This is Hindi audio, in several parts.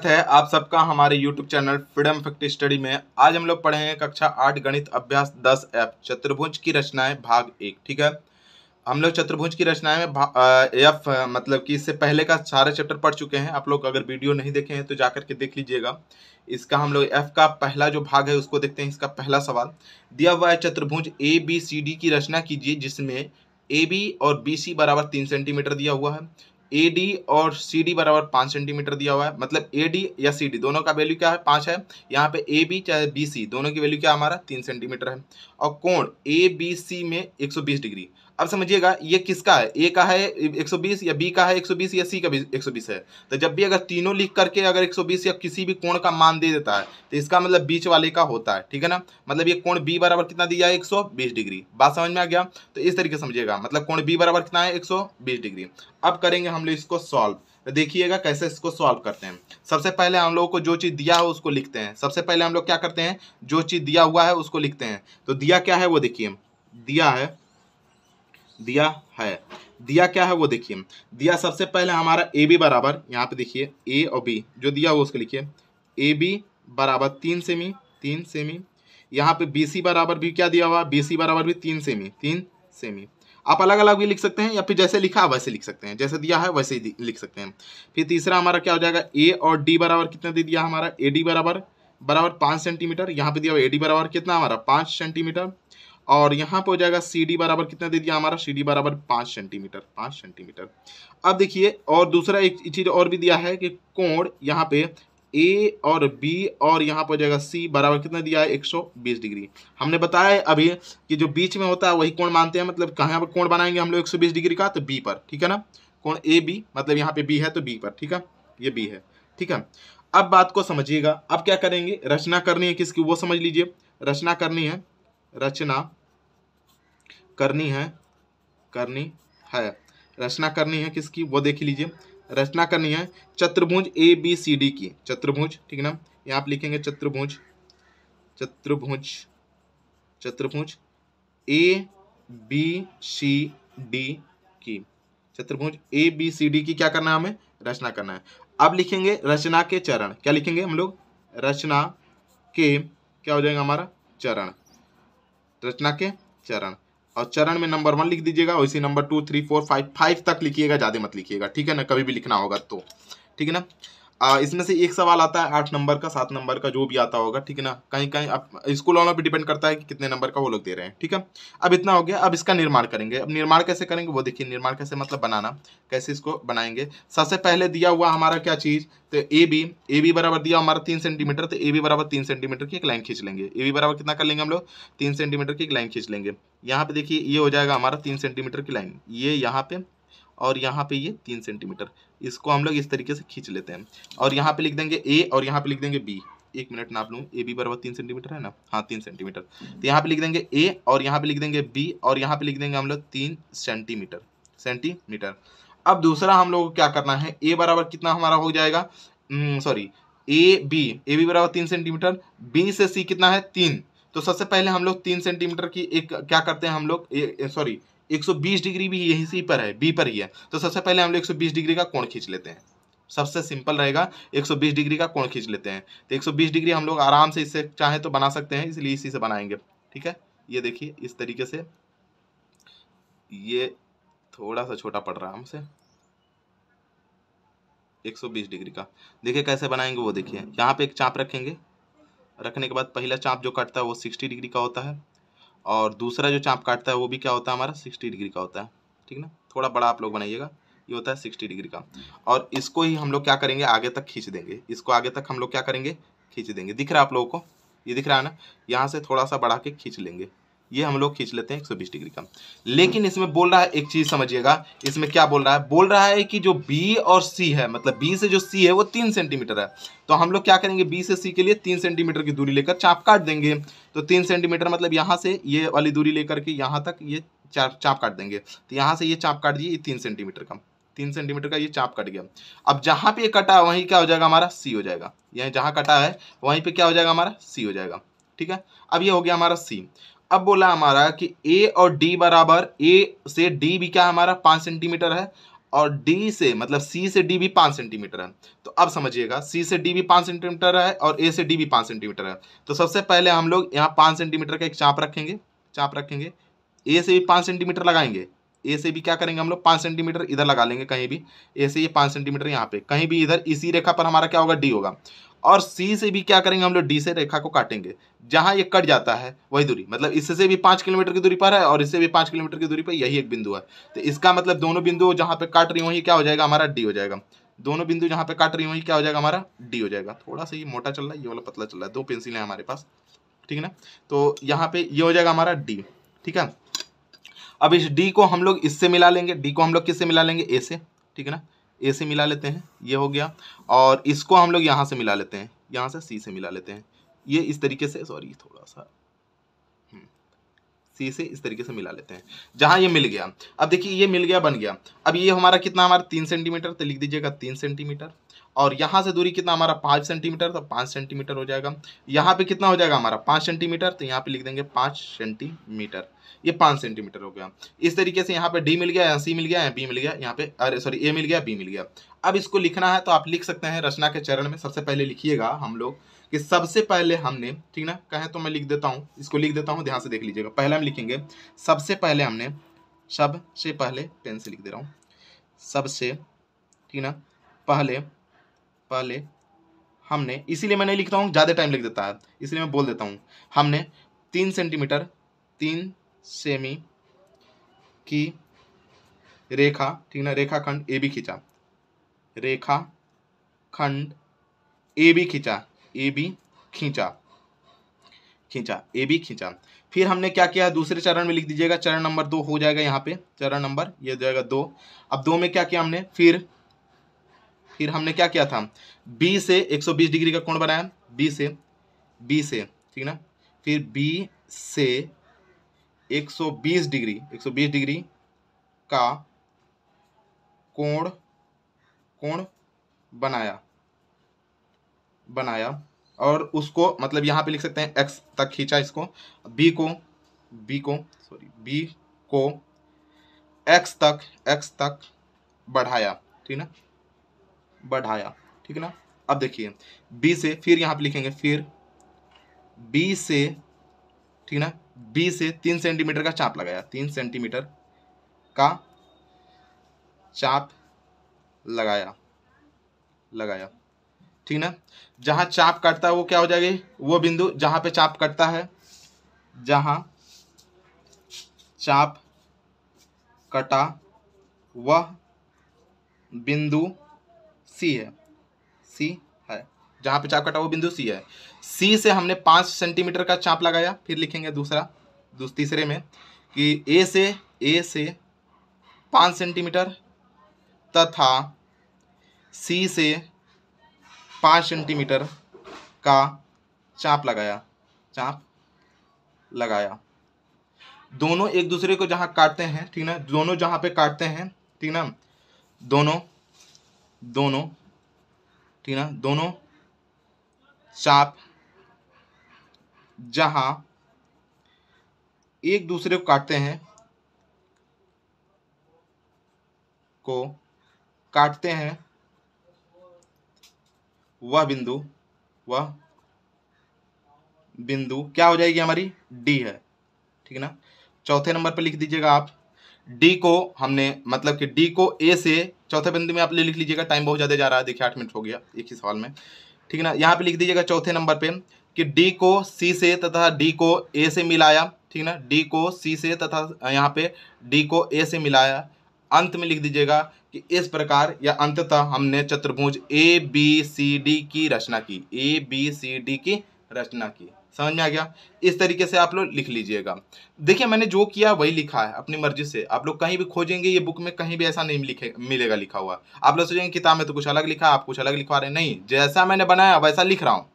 स्वागत है आप सबका हमारे YouTube channel freedom effect study में आज हम लोग पढ़ेंगे कक्षा आठ गणित अभ्यास दस एफ चतुर्भुज की रचनाएं भाग एक ठीक है हम लोग चतुर्भुज की रचनाएं में एफ मतलब कि इससे पहले का सारे चैप्टर पढ़ चुके हैं आप लोग अगर वीडियो नहीं देखे हैं तो जाकर के देख लीजिएगा इसका हम लोग एफ का पहला जो भाग है उसको देखते हैं इसका पहला सवाल दिया हुआ है चतुर्भुज ए बी सी डी की रचना कीजिए जिसमें ए बी और बी सी बराबर तीन सेंटीमीटर दिया हुआ है ए डी और सी डी बराबर पाँच सेंटीमीटर दिया हुआ है मतलब ए डी या सी डी दोनों का वैल्यू क्या है पाँच है यहाँ पे ए बी चाहे बी सी दोनों की वैल्यू क्या हमारा तीन सेंटीमीटर है और कोण ए बी सी में एक सौ बीस डिग्री अब समझिएगा ये किसका है ए का है 120 या बी का है 120 या सी का भी 120 है तो जब भी अगर तीनों लिख करके अगर 120 या किसी भी कोण का मान दे देता है तो इसका मतलब बीच वाले का होता है ठीक है ना मतलब ये कोण बी बराबर कितना दिया है बीस डिग्री बात समझ में आ गया तो इस तरीके समझिएगा मतलब कोण बी बराबर कितना है बीस डिग्री अब करेंगे हम लोग इसको सॉल्व तो देखिएगा कैसे इसको सॉल्व करते हैं सबसे पहले हम लोगों को जो चीज़ दिया हो उसको लिखते हैं सबसे पहले हम लोग क्या करते हैं जो चीज़ दिया हुआ है उसको लिखते हैं तो दिया क्या है वो देखिए दिया है दिया है दिया क्या है वो देखिए दिया सबसे पहले हमारा ए बी बराबर यहाँ पे देखिए ए और बी जो दिया हुआ उसको लिखिए ए बी बराबर तीन सेमी तीन सेमी यहाँ पे बी सी बराबर भी क्या दिया हुआ बी सी बराबर भी तीन सेमी तीन सेमी आप अलग अलग भी लिख सकते हैं या फिर जैसे लिखा है वैसे लिख सकते हैं जैसे दिया है वैसे ही लिख सकते हैं फिर तीसरा हमारा क्या हो जाएगा ए और डी बराबर कितना दे दिया हमारा ए डी बराबर बराबर पाँच सेंटीमीटर यहाँ पे दिया हुआ ए डी बराबर कितना हमारा पाँच सेंटीमीटर और यहाँ पर हो जाएगा सी डी बराबर कितना दे दिया हमारा सी डी बराबर पाँच सेंटीमीटर पाँच सेंटीमीटर अब देखिए और दूसरा एक चीज़ और भी दिया है कि कोण यहाँ पे ए और बी और यहाँ पर हो जाएगा सी बराबर कितना दिया है 120 डिग्री हमने बताया अभी कि जो बीच में होता है वही कोण मानते हैं मतलब कहाँ पर कोण बनाएंगे हम लोग बीस डिग्री का तो बी पर ठीक है ना कोण ए बी मतलब यहाँ पे बी है तो बी पर ठीक है ये बी है ठीक है अब बात को समझिएगा अब क्या करेंगे रचना करनी है किसकी वो समझ लीजिए रचना करनी है रचना करनी है करनी है रचना करनी है किसकी वो देख लीजिए रचना करनी है चतुर्भुज ए बी सी डी की चतुर्भुज ठीक है ना यहाँ आप लिखेंगे चतुर्भुज चतुर्भुज चतुर्भुज ए बी सी डी की चतुर्भुज ए बी सी डी की क्या करना है हमें रचना करना है अब लिखेंगे रचना के चरण क्या लिखेंगे हम लोग रचना के क्या हो जाएगा हमारा चरण रचना के चरण और चरण में नंबर वन लिख दीजिएगा वैसे number two three four five five तक लिखिएगा ज़्यादा मत लिखिएगा ठीक है ना कभी भी लिखना होगा तो ठीक है ना इसमें से एक सवाल आता है आठ नंबर का सात नंबर का जो भी आता होगा ठीक है ना कहीं कहीं अब स्कूल वालों पर डिपेंड करता है कि कितने नंबर का वो लोग दे रहे हैं ठीक है अब इतना हो गया अब इसका निर्माण करेंगे अब निर्माण कैसे करेंगे वो देखिए निर्माण कैसे मतलब बनाना कैसे इसको बनाएंगे सबसे पहले दिया हुआ हमारा क्या चीज़ तो ए बी ए बी बराबर दिया हमारा तीन सेंटीमीटर तो ए बी बराबर तीन सेंटीमीटर की एक लाइन खींच लेंगे ए बी बराबर कितना कर लेंगे हम लोग तीन सेंटीमीटर की एक लाइन खींच लेंगे यहाँ पे देखिए ये हो जाएगा हमारा तीन सेंटीमीटर की लाइन ये यहाँ पे और यहाँ पे ये तीन सेंटीमीटर इसको हम लोग इस तरीके से खींच लेते हैं और यहाँ पे लिख देंगे ए और यहाँ पे लिख देंगे बी एक मिनट नाप लूँ ए बी बराबर तीन सेंटीमीटर है ना हाँ तीन सेंटीमीटर तो यहाँ पे लिख देंगे ए और यहाँ पे लिख देंगे बी और यहाँ पे लिख देंगे हम लोग तीन सेंटीमीटर सेंटीमीटर अब दूसरा हम लोग क्या करना है ए बराबर कितना हमारा हो जाएगा sorry hmm, A B A B बराबर तीन सेंटीमीटर बी से सी कितना है तीन तो सबसे पहले हम लोग तीन सेंटीमीटर की एक क्या करते हैं हम लोग सॉरी 120 डिग्री भी यहीं से पर है बी पर ही है तो सबसे पहले हम लोग 120 डिग्री का कोण खींच लेते हैं सबसे सिंपल रहेगा 120 डिग्री का कोण खींच लेते हैं तो 120 डिग्री हम लोग आराम से इससे चाहे तो बना सकते हैं इसलिए इसी से बनाएंगे ठीक है ये देखिए इस तरीके से ये थोड़ा सा छोटा पड़ रहा है हमसे 120 डिग्री का देखिए कैसे बनाएंगे वो देखिए यहाँ पे एक चाप रखेंगे रखने के बाद पहला चाप जो कटता है वो 60 डिग्री का होता है और दूसरा जो चाँप काटता है वो भी क्या होता है हमारा सिक्सटी डिग्री का होता है ठीक ना थोड़ा बड़ा आप लोग बनाइएगा ये होता है सिक्सटी डिग्री का और इसको ही हम लोग क्या करेंगे आगे तक खींच देंगे इसको आगे तक हम लोग क्या करेंगे खींच देंगे दिख रहा है आप लोगों को ये दिख रहा है ना यहाँ से थोड़ा सा बढ़ा के खींच लेंगे ये हम लोग खींच लेते हैं 120 डिग्री का लेकिन इसमें बोल रहा है एक चीज समझिएगा इसमें क्या बोल रहा है बोल रहा है कि जो बी और सी है मतलब बी से जो सी है वो तीन सेंटीमीटर है तो हम लोग क्या करेंगे बी से सी के लिए तीन सेंटीमीटर की दूरी लेकर चाप काट देंगे तो तीन सेंटीमीटर मतलब यहाँ से ये वाली दूरी लेकर के यहाँ तक ये चाप काट देंगे तो यहाँ से ये चाप काट दिए तीन सेंटीमीटर का तीन सेंटीमीटर का ये चाप कट गया अब जहाँ पे ये कटा है वहीं क्या हो जाएगा हमारा सी हो जाएगा यहाँ जहाँ कटा है वहीं पे क्या हो जाएगा हमारा सी हो जाएगा ठीक है अब ये हो गया हमारा सी अब बोला हमारा कि ए और डी बराबर ए से डी भी क्या हमारा पाँच सेंटीमीटर है और डी से मतलब सी से डी भी पाँच सेंटीमीटर है तो अब समझिएगा सी से डी भी पाँच सेंटीमीटर है और ए से डी भी पाँच सेंटीमीटर है तो सबसे पहले हम लोग यहाँ पाँच सेंटीमीटर का एक चाप रखेंगे चाप रखेंगे ए से भी पाँच सेंटीमीटर लगाएंगे ए से भी क्या करेंगे हम लोग पाँच सेंटीमीटर इधर लगा लेंगे कहीं भी ए से ये पाँच सेंटीमीटर यहाँ पे कहीं भी इधर इसी रेखा पर हमारा क्या होगा डी होगा और सी से भी क्या करेंगे हम लोग डी से रेखा को काटेंगे जहाँ ये कट जाता है वही दूरी मतलब इससे से भी पाँच किलोमीटर की दूरी पर है और इससे भी पाँच किलोमीटर की दूरी पर यही एक बिंदु है तो इसका मतलब दोनों बिंदु जहाँ पे काट रही वहीं क्या हो जाएगा हमारा डी हो जाएगा दोनों बिंदु जहाँ पे काट रही वहीं क्या हो जाएगा हमारा डी हो जाएगा थोड़ा सा ये मोटा चल रहा है ये वाला पतला चल रहा है दो पेंसिल है हमारे पास ठीक है ना तो यहाँ पे ये हो जाएगा हमारा डी ठीक है अब इस डी को हम लोग इससे मिला लेंगे डी को हम लोग किससे मिला लेंगे ए से ठीक है ना ए से मिला लेते हैं ये हो गया और इसको हम लोग यहाँ से मिला लेते हैं यहाँ से सी से मिला लेते हैं ये इस तरीके से सॉरी थोड़ा सा सी हम्म। से इस तरीके से मिला लेते हैं जहाँ ये मिल गया अब देखिए ये मिल गया बन गया अब ये हमारा कितना हमारा तीन सेंटीमीटर तो लिख दीजिएगा तीन सेंटीमीटर और यहाँ से दूरी कितना हमारा पाँच सेंटीमीटर तो पाँच सेंटीमीटर हो जाएगा यहाँ पे कितना हो जाएगा हमारा पाँच सेंटीमीटर तो यहाँ पे लिख देंगे पाँच सेंटीमीटर ये पाँच सेंटीमीटर हो गया इस तरीके से यहाँ पे डी मिल गया यहाँ सी मिल गया यहाँ बी मिल गया यहाँ पे अरे सॉरी ए मिल गया बी मिल गया अब इसको लिखना है तो आप लिख सकते हैं रचना के चरण में सबसे पहले लिखिएगा हम लोग कि सबसे पहले हमने ठीक ना कहें तो मैं लिख देता हूँ इसको लिख देता हूँ ध्यान से देख लीजिएगा पहले हम लिखेंगे सबसे पहले हमने सबसे पहले पेन से लिख दे रहा हूँ सबसे ठीक ना पहले पहले हमने इसीलिए मैं नहीं लिखता हूँ ज़्यादा टाइम लिख देता है इसलिए मैं बोल देता हूँ हमने तीन सेंटीमीटर तीन सेमी की रेखा ठीक ना रेखा खंड ए भी खींचा रेखा खंड ए भी खींचा ए भी खींचा खींचा ए भी खींचा फिर हमने क्या किया दूसरे चरण में लिख दीजिएगा चरण नंबर दो हो जाएगा यहाँ पे चरण नंबर ये हो जाएगा दो अब दो में क्या किया हमने फिर फिर हमने क्या किया था बी से 120 डिग्री का कोण बनाया बी से बी से ठीक ना फिर बी से 120 डिग्री 120 डिग्री का कोण कोण बनाया बनाया और उसको मतलब यहाँ पे लिख सकते हैं एक्स तक खींचा इसको बी को बी को सॉरी बी को एक्स तक एक्स तक बढ़ाया ठीक है बढ़ाया ठीक है ना अब देखिए बी से फिर यहाँ पे लिखेंगे फिर बी से ठीक है ना बी से तीन सेंटीमीटर का चाप लगाया तीन सेंटीमीटर का चाप लगाया लगाया ठीक ना जहां चाप कटता है वो क्या हो जाएगी वो बिंदु जहां पे चाप कटता है जहां चाप कटा वह बिंदु सी है सी है जहाँ पे चाप कटा वो बिंदु सी है सी से हमने पाँच सेंटीमीटर का चाप लगाया फिर लिखेंगे दूसरा दूस तीसरे में कि ए से ए से पाँच सेंटीमीटर तथा सी से पाँच सेंटीमीटर का चाप लगाया चाप लगाया दोनों एक दूसरे को जहाँ काटते हैं ठीक ना दोनों जहाँ पे काटते हैं ठीक ना दोनों दोनों ठीक ना दोनों चाप जहां एक दूसरे को काटते हैं को काटते हैं वह बिंदु वह बिंदु क्या हो जाएगी हमारी डी है ठीक है ना चौथे नंबर पर लिख दीजिएगा आप डी को हमने मतलब कि डी को ए से चौथे बिंदु में आप लिख लीजिएगा टाइम बहुत ज़्यादा जा रहा है देखिए आठ मिनट हो गया एक ही सवाल में ठीक है ना यहाँ पे लिख दीजिएगा चौथे नंबर पे कि डी को सी से तथा डी को ए से मिलाया ठीक ना डी को सी से तथा यहाँ पे डी को ए से मिलाया अंत में लिख दीजिएगा कि इस प्रकार या अंततः हमने चतुर्भुज ए बी सी डी की रचना की ए बी सी डी की रचना की समझ में आ गया इस तरीके से आप लोग लिख लीजिएगा देखिए मैंने जो किया वही लिखा है अपनी मर्जी से आप लोग कहीं भी खोजेंगे ये बुक में कहीं भी ऐसा नहीं लिखे मिलेगा लिखा हुआ आप लोग सोचेंगे किताब में तो कुछ अलग लिखा आप कुछ अलग लिखवा रहे नहीं जैसा मैंने बनाया वैसा लिख रहा हूँ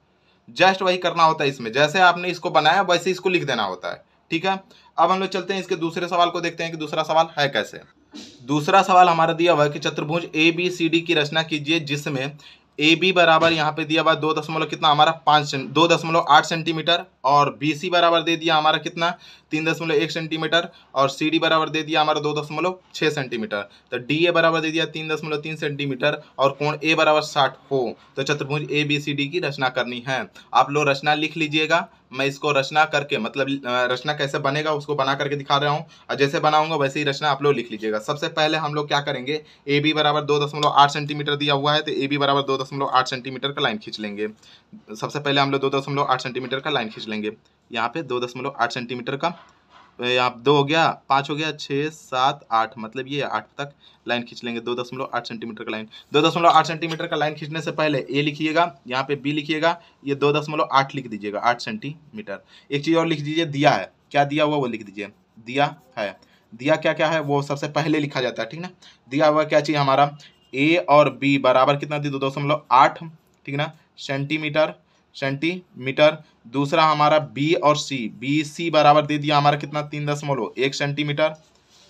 जस्ट वही करना होता है इसमें जैसे आपने इसको बनाया वैसे इसको लिख देना होता है ठीक है अब हम लोग चलते हैं इसके दूसरे सवाल को देखते हैं कि दूसरा सवाल है कैसे दूसरा सवाल हमारा दिया हुआ है कि चतुर्भुज ए बी सी डी की रचना कीजिए जिसमें ए बी बराबर यहाँ पे दिया हुआ दो दशमलव कितना हमारा पाँच दो दशमलव आठ सेंटीमीटर और बी सी बराबर दे दिया हमारा कितना तीन दशमलव एक सेंटीमीटर और सी डी बराबर दे दिया हमारा दो दशमलव छः सेंटीमीटर तो डी ए बराबर दे दिया तीन दशमलव तीन सेंटीमीटर और कोण ए बराबर साठ हो तो चतुर्भुज ए बी सी डी की रचना करनी है आप लोग रचना लिख लीजिएगा मैं इसको रचना करके मतलब रचना कैसे बनेगा उसको बना करके दिखा रहा हूँ और जैसे बनाऊंगा वैसे ही रचना आप लोग लिख लीजिएगा सबसे पहले हम लोग क्या करेंगे ए बी बराबर दो दशमलव आठ सेंटीमीटर दिया हुआ है तो ए बी बराबर दो दशमलव आठ सेंटीमीटर का लाइन खींच लेंगे सबसे पहले हम लोग दो दशमलव आठ सेंटीमीटर का लाइन खींच लेंगे यहाँ पे दो दशमलव आठ सेंटीमीटर का आप दो हो गया पाँच हो गया छः सात आठ मतलब ये आठ तक लाइन खींच लेंगे दो दशमलव आठ सेंटीमीटर का लाइन दो दशमलव आठ सेंटीमीटर का लाइन खींचने से पहले ए लिखिएगा यहाँ पे बी लिखिएगा ये दो दशमलव आठ लिख दीजिएगा आठ सेंटीमीटर एक चीज़ और लिख दीजिए दिया है क्या दिया हुआ वो लिख दीजिए दिया है दिया क्या क्या है वो सबसे पहले लिखा जाता है ठीक ना दिया हुआ क्या चाहिए हमारा ए और बी बराबर कितना दी दो दशमलव आठ ठीक ना सेंटीमीटर सेंटीमीटर दूसरा हमारा बी और सी बी सी बराबर दे दिया हमारा कितना तीन दशमलव एक सेंटीमीटर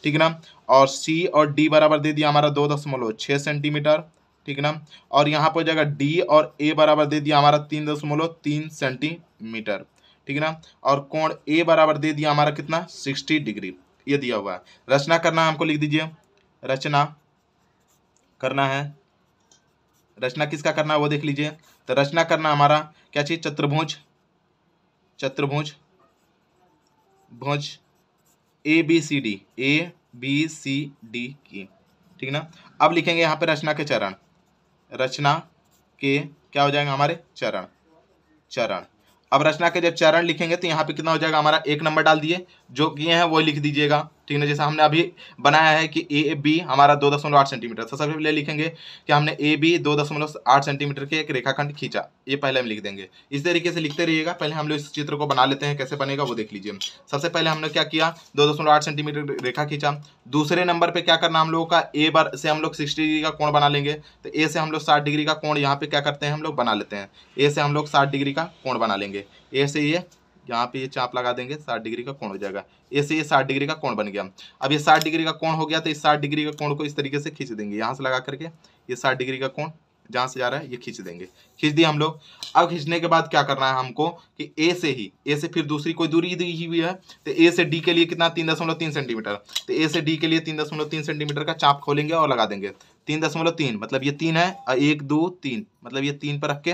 ठीक ना और सी और डी बराबर दे दिया हमारा दो दशमलव छः सेंटीमीटर ठीक ना और यहाँ पर जाएगा डी और ए बराबर दे दिया हमारा तीन दशमलव तीन सेंटीमीटर ठीक ना और कोण ए बराबर दे दिया हमारा कितना सिक्सटी डिग्री ये दिया हुआ है रचना करना हमको लिख दीजिए रचना करना है रचना किसका करना है वो देख लीजिए तो रचना करना हमारा क्या चीज चतुर्भुज चतुर्भुज भुज A B C D A B C D की ठीक ना अब लिखेंगे यहाँ पे रचना के चरण रचना के क्या हो जाएगा हमारे चरण चरण अब रचना के जब चरण लिखेंगे तो यहाँ पे कितना हो जाएगा हमारा एक नंबर डाल दिए जो किए हैं वो लिख दीजिएगा ठीक है जैसा जैसे हमने अभी बनाया है कि ए बी हमारा दो दशमलव आठ सेंटीमीटर सबसे पहले लिखेंगे कि हमने ए बी दो दशमलव आठ सेंटीमीटर के एक रेखाखंड खींचा ये पहले हम लिख देंगे इस तरीके से लिखते रहिएगा पहले हम लोग इस चित्र को बना लेते हैं कैसे बनेगा वो देख लीजिए सबसे पहले हमने क्या किया दो दशमलव आठ सेंटीमीटर रेखा खींचा दूसरे नंबर पर क्या करना हम लोगों का ए बार से हम लोग सिक्सटी डिग्री का कोण बना लेंगे तो ए से हम लोग साठ डिग्री का कोण यहाँ पे क्या करते हैं हम लोग बना लेते हैं ए से हम लोग साठ डिग्री का कोण बना लेंगे ए से ये यहाँ पे ये चाप लगा देंगे साठ डिग्री का कोण हो जाएगा ऐसे ये साठ डिग्री का कोण बन गया अब ये साठ डिग्री का कोण हो गया तो इस साठ डिग्री का कोण को इस तरीके से खींच देंगे यहाँ से लगा करके ये साठ डिग्री का कोण जहाँ से जा रहा है ये खींच देंगे खींच दिया हम लोग अब खींचने के बाद क्या करना है हमको कि ए से ही ए से फिर दूसरी कोई दूरी दी हुई है तो ए से डी के लिए कितना तीन दशमलव तीन सेंटीमीटर तो ए से डी के लिए तीन दशमलव तीन सेंटीमीटर का चाप खोलेंगे और लगा देंगे तीन दशमलव तीन मतलब ये तीन है एक दो तीन मतलब ये तीन पर रख के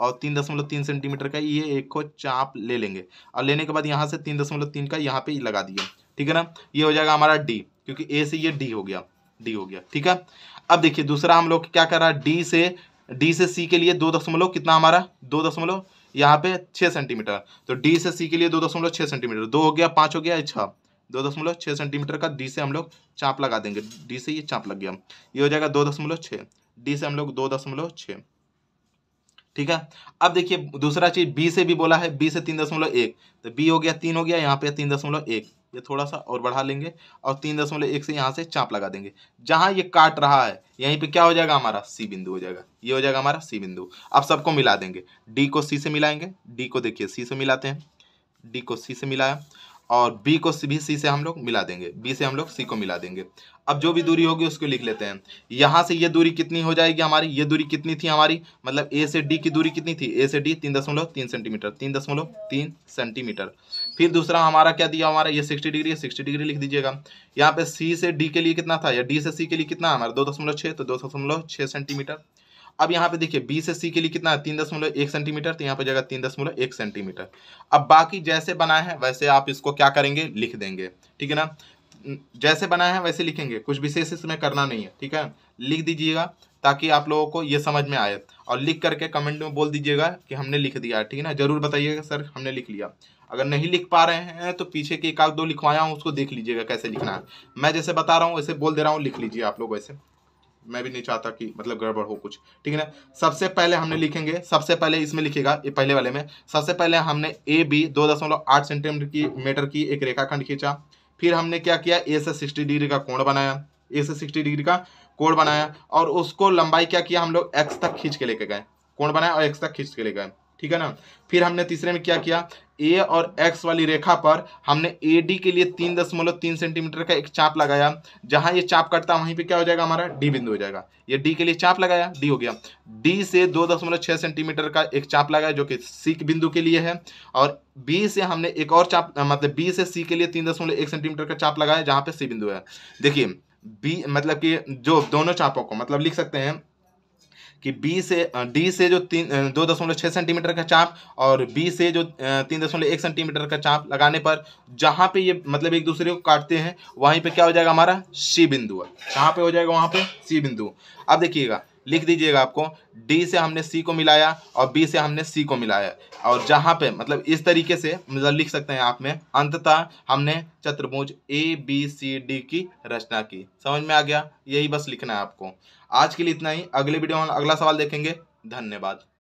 और तीन दशमलव तीन सेंटीमीटर का ये एक को चाप ले लेंगे और लेने के बाद यहाँ से तीन दशमलव तीन का यहाँ पे लगा दिए ठीक है ना ये हो जाएगा हमारा डी क्योंकि ए से ये डी हो गया डी हो गया ठीक है अब देखिए दूसरा हम लोग क्या कर रहा है डी से डी से सी के लिए दो दशमलव कितना हमारा दो दशमलव यहाँ पे छः सेंटीमीटर तो डी से सी के लिए दो दशमलव छः सेंटीमीटर दो हो गया पाँच हो गया छः दो दशमलव छः सेंटीमीटर का डी से हम लोग चाप लगा देंगे डी से ये चाप लग गया ये हो जाएगा दो दशमलव छः डी से हम लोग दो दशमलव छः ठीक है अब देखिए दूसरा चीज बी से भी बोला है बी से तीन दशमलव एक तो बी हो गया तीन हो गया यहाँ पे तीन दशमलव एक ये थोड़ा सा और बढ़ा लेंगे और तीन दशमलव एक से यहाँ से चाप लगा देंगे जहां ये काट रहा है यहीं पे क्या हो जाएगा हमारा सी बिंदु हो जाएगा ये हो जाएगा हमारा सी बिंदु अब सबको मिला देंगे डी को सी से मिलाएंगे डी को देखिए सी से मिलाते हैं डी को सी से मिलाया और बी को भी सी से हम लोग मिला देंगे बी से हम लोग सी को मिला देंगे अब जो भी दूरी होगी उसको लिख लेते हैं यहाँ से ये दूरी कितनी हो जाएगी हमारी ये दूरी कितनी थी हमारी मतलब ए से डी की दूरी कितनी थी ए से डी तीन दशमलव तीन सेंटीमीटर तीन दशमलव तीन सेंटीमीटर फिर दूसरा हमारा क्या दिया हमारा ये सिक्सटी डिग्री है सिक्सटी डिग्री लिख दीजिएगा यहाँ पे सी से डी के लिए कितना था या डी से सी के लिए कितना हमारा दो दशमलव छः तो दो दशमलव छः सेंटीमीटर अब यहाँ पे देखिए बी से सी के लिए कितना है तीन दशमलव एक सेंटीमीटर तो यहाँ पे जाएगा तीन दशमलव एक सेंटीमीटर अब बाकी जैसे बनाए हैं वैसे आप इसको क्या करेंगे लिख देंगे ठीक है ना जैसे बनाया है वैसे लिखेंगे कुछ विशेष इसमें करना नहीं है ठीक है लिख दीजिएगा ताकि आप लोगों को ये समझ में आए और लिख करके कमेंट में बोल दीजिएगा कि हमने लिख दिया ठीक है ना जरूर बताइएगा सर हमने लिख लिया अगर नहीं लिख पा रहे हैं तो पीछे के एक आध दो लिखवाया हूँ उसको देख लीजिएगा कैसे लिखना है मैं जैसे बता रहा हूँ वैसे बोल दे रहा हूँ लिख लीजिए आप लोग वैसे मैं भी नहीं चाहता कि मतलब गड़बड़ हो कुछ ठीक है ना सबसे पहले हमने लिखेंगे सबसे पहले इसमें लिखेगा ये पहले वाले में सबसे पहले हमने ए बी दो दशमलव आठ सेंटीमीटर की मीटर की एक रेखाखंड खींचा फिर हमने क्या किया ए से सिक्सटी डिग्री का कोण बनाया ए से सिक्सटी डिग्री का कोण बनाया और उसको लंबाई क्या किया हम लोग एक्स तक खींच के लेके गए कोण बनाया और एक्स तक खींच के लेके गए ठीक है ना फिर हमने तीसरे में क्या किया ए और एक्स वाली रेखा पर हमने ए डी के लिए तीन दशमलव तीन सेंटीमीटर का एक चाप लगाया जहां ये चाप कटता वहीं पे क्या हो जाएगा हमारा डी बिंदु हो जाएगा ये डी के लिए चाप लगाया डी हो गया डी से दो दशमलव छह सेंटीमीटर का एक चाप लगाया जो कि सी बिंदु के लिए है और बी से हमने एक और चाप मतलब बी से सी के लिए तीन दशमलव एक सेंटीमीटर का चाप लगाया जहां पे सी बिंदु है देखिए बी मतलब कि जो दोनों चापों को मतलब लिख सकते हैं कि बी से डी से जो तीन दो दशमलव छः सेंटीमीटर का चाप और बी से जो तीन दशमलव एक सेंटीमीटर का चाप लगाने पर जहाँ पे ये मतलब एक दूसरे को काटते हैं वहीं पे क्या हो जाएगा हमारा सी बिंदु कहाँ पे हो जाएगा वहाँ पे सी बिंदु अब देखिएगा लिख दीजिएगा आपको डी से हमने सी को मिलाया और बी से हमने सी को मिलाया और जहाँ पे मतलब इस तरीके से मतलब लिख सकते हैं आप में अंततः हमने चतुर्भुज ए बी सी डी की रचना की समझ में आ गया यही बस लिखना है आपको आज के लिए इतना ही अगले वीडियो में अगला सवाल देखेंगे धन्यवाद